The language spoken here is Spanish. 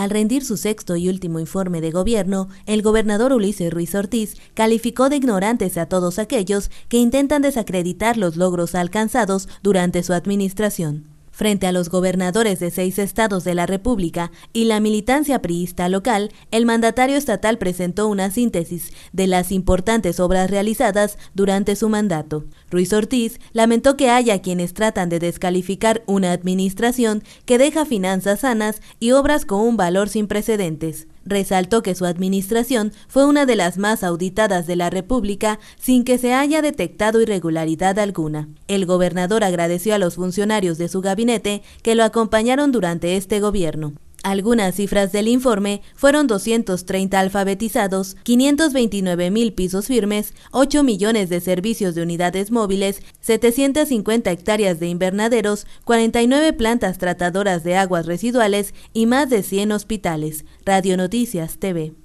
Al rendir su sexto y último informe de gobierno, el gobernador Ulises Ruiz Ortiz calificó de ignorantes a todos aquellos que intentan desacreditar los logros alcanzados durante su administración. Frente a los gobernadores de seis estados de la República y la militancia priista local, el mandatario estatal presentó una síntesis de las importantes obras realizadas durante su mandato. Ruiz Ortiz lamentó que haya quienes tratan de descalificar una administración que deja finanzas sanas y obras con un valor sin precedentes. Resaltó que su administración fue una de las más auditadas de la República sin que se haya detectado irregularidad alguna. El gobernador agradeció a los funcionarios de su gabinete que lo acompañaron durante este gobierno. Algunas cifras del informe fueron 230 alfabetizados, 529 mil pisos firmes, 8 millones de servicios de unidades móviles, 750 hectáreas de invernaderos, 49 plantas tratadoras de aguas residuales y más de 100 hospitales. Radio Noticias TV.